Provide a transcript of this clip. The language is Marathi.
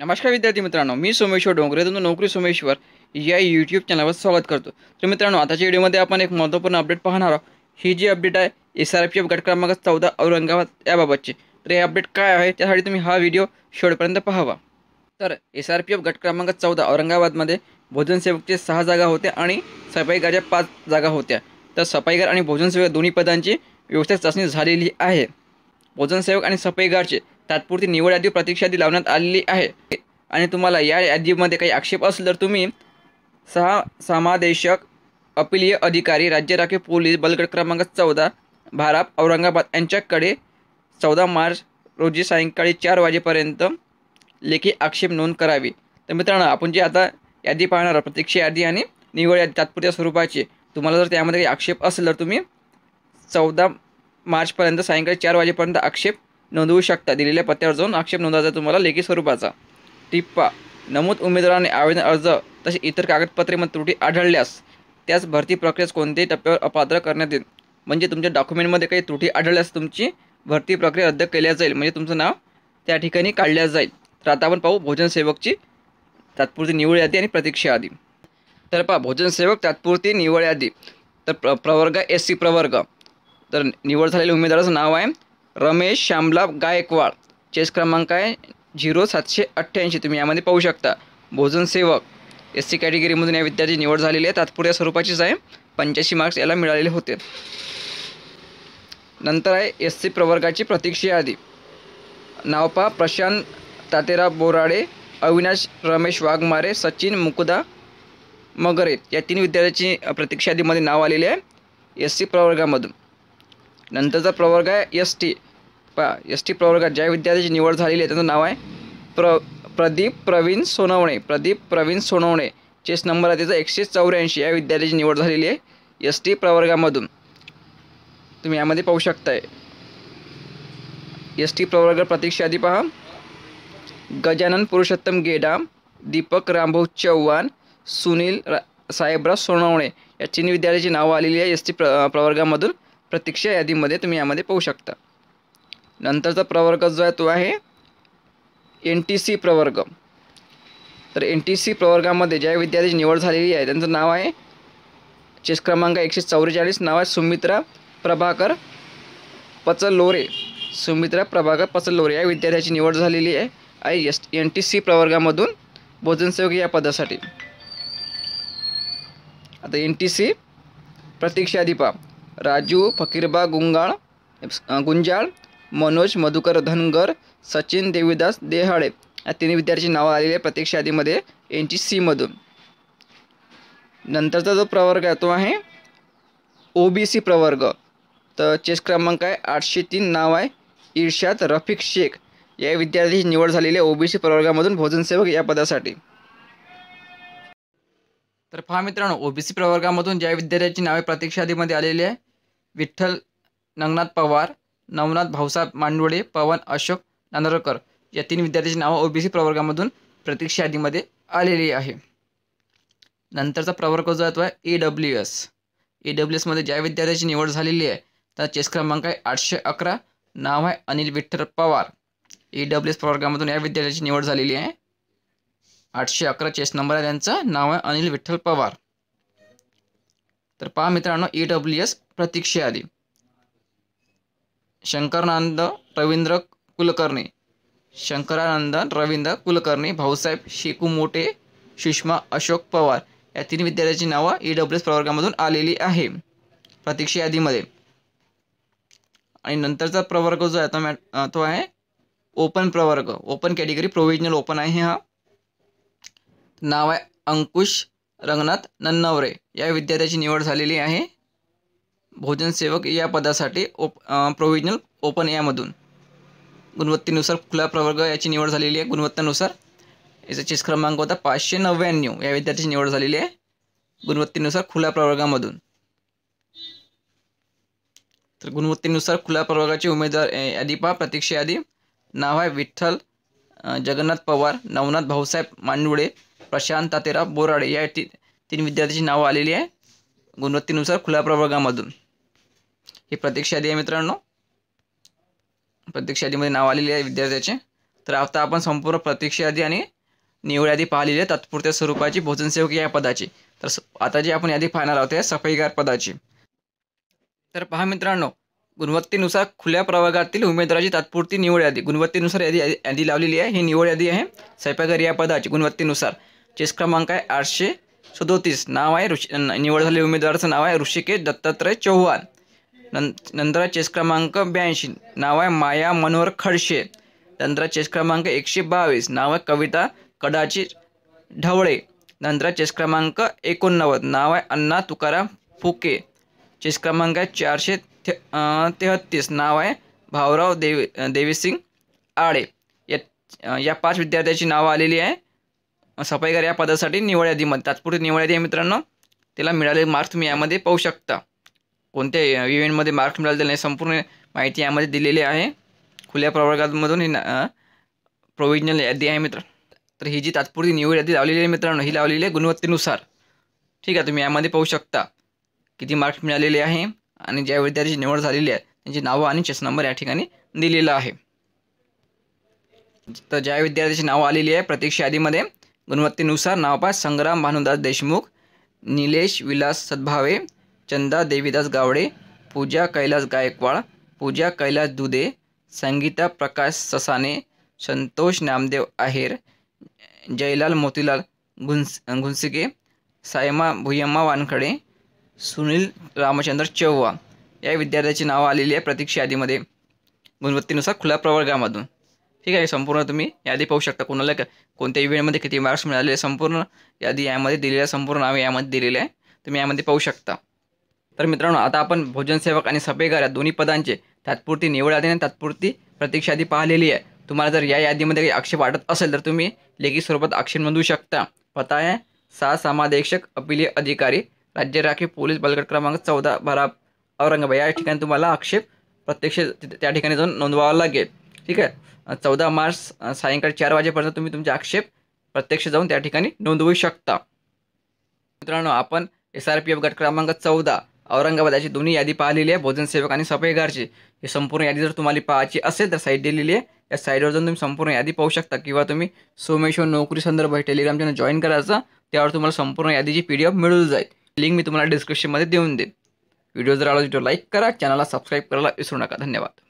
नमस्कार विद्यार्थी मित्रांनो मी सोमेश्वर डोंगरे तुम्ही नोकरी सोमेश्वर या यूट्यूब चॅनलवर स्वागत करतो तर मित्रांनो आताच्या व्हिडिओमध्ये आपण एक महत्त्वपूर्ण अपडेट पाहणार आहोत ही जी update S R P F एफ गट क्रमांक चौदा औरंगाबाद याबाबतची तर हे अपडेट काय आहे त्यासाठी तुम्ही हा व्हिडिओ शेवटपर्यंत पाहावा तर एस आर पी एफ गट क्रमांक चौदा औरंगाबादमध्ये भोजनसेवकचे सहा जागा होत्या आणि सफाईगारच्या पाच जागा होत्या तर सफाईगार आणि भोजनसेवक दोन्ही पदांची व्यवस्थित चाचणी झालेली आहे भोजनसेवक आणि सफाईगारचे तात्पुरती निवड यादी प्रतीक्षा यादी लावण्यात आलेली आहे आणि तुम्हाला या यादीमध्ये काही आक्षेप असेल तर तुम्ही सहा समादेशक अपिलीय अधिकारी राज्य राखीव पोलीस बलगड क्रमांक चौदा भाराप औरंगाबाद यांच्याकडे चौदा मार्च रोजी सायंकाळी चार वाजेपर्यंत लेखी आक्षेप नोंद करावी तर मित्रांनो आपण जे आता यादी पाहणार आहोत प्रतीक्षा यादी आणि निवड यादी तात्पुरत्या स्वरूपाची तुम्हाला जर त्यामध्ये काही आक्षेप असेल तर तुम्ही चौदा मार्चपर्यंत सायंकाळी चार वाजेपर्यंत आक्षेप नोंदवू शकता दिलेल्या पत्त्यावर जाऊन आक्षेप नोंदवायचा तुम्हाला लेखी स्वरूपाचा टिप्पा नमूद उमेदवाराने आवेदन अर्ज तसे इतर कागदपत्रे मग त्रुटी आढळल्यास त्याच भरती प्रक्रियेस कोणत्याही टप्प्यावर अपात्र करण्यात येईल म्हणजे तुमच्या डॉक्युमेंटमध्ये काही त्रुटी आढळल्यास तुमची भरती प्रक्रिया रद्द केल्या जाईल म्हणजे तुमचं नाव त्या ठिकाणी काढल्या जाईल तर आता आपण पाहू भोजनसेवकची तात्पुरती निवड यादी आणि प्रतीक्षा यादी तर पहा भोजनसेवक तात्पुरती निवड यादी तर प्र प्रवर्ग एस सी प्रवर्ग तर निवड झालेल्या उमेदवाराचं नाव आहे रमेश श्यामला गायकवाड चेस क्रमांक आहे झिरो सातशे अठ्ठ्याऐंशी तुम्ही यामध्ये पाहू शकता भोजन सेवक एस सी कॅटेगरीमधून या विद्यार्थी निवड झालेली आहे तात्पुरत्या स्वरूपाचीच आहे पंच्याऐंशी मार्क्स याला मिळालेले होते नंतर आहे एस सी प्रवर्गाची प्रतीक्षा यादी नावपा प्रशांत तातेराव बोराडे अविनाश रमेश वाघमारे सचिन मुकुदा मगरे या तीन विद्यार्थ्याची प्रतीक्षा यादीमध्ये नाव आलेले आहे एस सी प्रवर्गामधून नंतरचा प्रवर्ग आहे एस टी पा एस टी प्रवर्गात ज्या विद्यार्थ्याची निवड झालेली आहे त्यांचं नाव आहे प्र प्रदीप प्रवीण सोनवणे प्रदीप प्रवीण सोनवणे चेस नंबर आहे त्याचा एकशे चौऱ्याऐंशी या विद्यार्थ्याची निवड झालेली आहे एस टी प्रवर्गामधून तुम्ही यामध्ये पाहू शकताय एस टी प्रवर्ग प्रतीक्षा आधी पहा गजानन पुरुषोत्तम गेडाम दीपक रामभाऊ चव्हाण सुनील रा साहेबराव सोनवणे या तीन विद्यार्थ्याची नावं आलेली आहे एस टी प्र प्रवर्गामधून प्रतीक्षा यादीमध्ये तुम्ही यामध्ये पाहू शकता नंतरचा प्रवर्ग जो आहे तो आहे एन टी सी प्रवर्ग तर एन टी सी प्रवर्गामध्ये ज्या विद्यार्थ्याची निवड झालेली आहे त्यांचं नाव आहे चेस क्रमांक एकशे चौवेचाळीस नाव आहे सुमित्रा प्रभाकर पचलोरे सुमित्रा प्रभाकर पचलोरे या विद्यार्थ्याची निवड झालेली आहे I S N T C प्रवर्गामधून भोजनसेवक या पदासाठी आता एन टी सी प्रतीक्षा यादी राजू फकीरबा गुंगाळ गुंजाळ मनोज मधुकर धनगर सचिन देवीदास देहाळे या तिन्ही विद्यार्थी नावं आलेली प्रतीक्षा यादीमध्ये एन टी सीमधून नंतरचा जो प्रवर्ग आहे तो आहे ओ बी सी प्रवर्ग तर चेस क्रमांक आहे आठशे तीन नाव आहे इर्शाद रफिक शेख या विद्यार्थ्याची निवड झालेली आहे ओबीसी प्रवर्गामधून भोजनसेवक या पदासाठी तर पहा मित्रांनो ओबीसी प्रवर्गामधून ज्या विद्यार्थ्याची नावे प्रतीक्षा आदीमध्ये आलेली आहे विठ्ठल नंगनाथ पवार नवनाथ भाऊसाहेब मांडवळे पवन अशोक नांदरकर या तीन विद्यार्थ्यांची नावं ओबीसी प्रवर्गामधून प्रतीक्षा यादीमध्ये आलेली आहे नंतरचा प्रवर्ग जो आहे तो आहे A W S A W एसमध्ये ज्या विद्यार्थ्याची निवड झालेली आहे त्याचा चेस क्रमांक आहे आठशे अकरा नाव आहे Anil Vitthal Pawar A W S प्रवर्गामधून या विद्यार्थ्याची निवड झालेली आहे आठशे अकरा चेस नंबर आहे त्यांचं नाव आहे अनिल विठ्ठल पवार तर पहा मित्रांनो ई e डब्ल्यू एस प्रतीक्षा यादी शंकरानंद रवींद्र कुलकर्णी शंकरानंद रवींद्र कुलकर्णी भाऊसाहेब शेकू मोटे सुषमा अशोक पवार या तीन विद्यार्थ्यांची नावं ई डब्ल्यू एस प्रवर्गामधून आलेली आहे प्रतीक्षा यादीमध्ये आणि नंतरचा प्रवर्ग जो आहे तो मॅट तो आहे ओपन प्रवर्ग ओपन कॅटेगरी प्रोव्हिजनल ओपन आहे हा नाव आहे अंकुश रंगनाथ नन्नवरे या विद्यार्थ्याची निवड झालेली आहे भोजन सेवक या पदासाठी ओप प्रोव्हिजनल ओपन यामधून गुणवत्तेनुसार खुला प्रवर्ग याची निवड झालेली आहे गुणवत्तेनुसार याचा चेस क्रमांक होता पाचशे नव्याण्णव या विद्यार्थ्याची निवड झालेली आहे गुणवत्तेनुसार खुल्या प्रवर्गामधून तर गुणवत्तेनुसार खुल्या प्रवर्गाचे उमेदवार यादी पहा प्रतीक्षा यादी नाव आहे विठ्ठल जगन्नाथ पवार नवनाथ भाऊसाहेब मांडुळे प्रशांत तातेराव बोराडे या ती तीन विद्यार्थ्यांची नावं आलेली आहे गुणवत्तेनुसार खुल्या प्रवर्गामधून ही प्रतीक्षा यादी आहे मित्रांनो प्रत्यक्ष यादीमध्ये नाव आलेले आहे विद्यार्थ्याचे तर आता आपण संपूर्ण प्रत्यक्ष यादी आणि निवड यादी पाहिलेली आहे तात्पुरत्या स्वरूपाची भोजनसेवक या पदाची तर आता जी आपण यादी पाहणार आहोत सफाईगार पदाची तर पहा मित्रांनो गुणवत्तेनुसार खुल्या प्रवर्गातील उमेदवाराची तात्पुरती निवड यादी गुणवत्तेनुसार यादी यादी लावलेली आहे ही निवड यादी आहे सफाईगार या पदाची गुणवत्तेनुसार चेस क्रमांक आहे आठशे सदोतीस नाव आहे ऋषी निवड झाले उमेदवाराचं नाव आहे ऋषिकेश दत्तात्रय चव्हाण नं नंतर चेस क्रमांक ब्याऐंशी नाव आहे माया मनोहर खडशे नंतर चेस क्रमांक एकशे बावीस नाव आहे कविता कडाची ढवळे नंतर चेस क्रमांक एकोणनव्वद नाव आहे अण्णा तुकाराम फुके चेस क्रमांक आहे चारशे थे तेहत्तीस नाव आहे भाऊराव देवी देवीसिंग आळे या या पाच विद्यार्थ्याची नावं आलेली आहे सफाईगार या पदासाठी निवड यादीमध्ये तात्पुरती निवड यादी आहे मित्रांनो त्याला मिळालेले मार्क्स तुम्ही यामध्ये पाहू शकता कोणत्या इव्हेंटमध्ये मार्क्स मिळाले नाही संपूर्ण माहिती यामध्ये दिलेली आहे खुल्या प्रवर्गामधून ही प्रोविजनल यादी आहे मित्र तर ही जी तात्पुरती निवड यादी लावलेली आहे मित्रांनो ही लावलेली आहे गुणवत्तेनुसार ठीक आहे तुम्ही यामध्ये पाहू शकता किती मार्क्स मिळालेले आहे आणि ज्या विद्यार्थ्याची निवड झालेली आहे त्यांची नावं आणि चेस नंबर या ठिकाणी दिलेला आहे तर ज्या विद्यार्थ्याची नावं आलेली आहे प्रतीक्षा यादीमध्ये गुणवत्तेनुसार नावपास संग्राम भानुदास देशमुख निलेश विलास सद्भावे चंदा देवीदास गावडे पूजा कैलास गायकवाड पूजा कैलास दुदे संगीता प्रकाश ससाने संतोष नामदेव आहेर जयलाल मोतीलाल गुंस गुंसिके सायमा भुयम्मा वानखडे सुनील रामचंद्र चौवा या विद्यार्थ्याची नावं आलेली आहे प्रतीक्षा यादीमध्ये गुणवत्तेनुसार खुल्या प्रवर्गामधून ठीक आहे संपूर्ण तुम्ही यादी पाहू शकता कोणाला कोणत्या इव्हेंटमध्ये किती मार्क्स मिळाले संपूर्ण यादी यामध्ये आहे संपूर्ण नावे यामध्ये दिलेले आहे तुम्ही यामध्ये पाहू शकता तर मित्रांनो आता आपण भोजनसेवक आणि सफेगार या दोन्ही पदांचे तात्पुरती निवड आधी आणि तात्पुरती प्रतीक्षा यादी पाहिलेली आहे तुम्हाला जर या यादीमध्ये काही आक्षेप वाटत असेल तर तुम्ही लेखी स्वरूपात आक्षेप नोंदवू शकता पता आहे सहा समादेशक अपिलीय अधिकारी राज्य राखीव पोलीस बलगड क्रमांक चौदा बारा औरंगाबाद या ठिकाणी तुम्हाला आक्षेप प्रत्यक्ष त्या ठिकाणी जाऊन नोंदवावा लागेल ठीक आहे चौदा मार्च सायंकाळी चार वाजेपर्यंत तुम्ही तुमचे आक्षेप प्रत्यक्ष जाऊन त्या ठिकाणी नोंदवू शकता मित्रांनो आपण एस आर पी एफ गट क्रमांक चौदा औरंगाबाद याची दोन्ही यादी पाहिलेली आहे भोजन सेवक आणि सफाईगारची ही संपूर्ण यादी जर तुम्हाला पाहायची असेल तर साईड दिलेली आहे या साईडवर जाऊन तुम्ही संपूर्ण यादी पाहू शकता किंवा तुम्ही सोमेश्वर नोकरी संदर्भ हे टेलिग्राम चॅनल जॉईन करायचा त्यावर तुम्हाला संपूर्ण यादीची पी डी एफ मिळून जाईल लिंक मी तुम्हाला डिस्क्रिप्शनमध्ये देऊन देईन व्हिडिओ जर आवडला व्हिडिओ लाईक करा चॅनलला सबस्क्राईब करायला विसरू नका धन्यवाद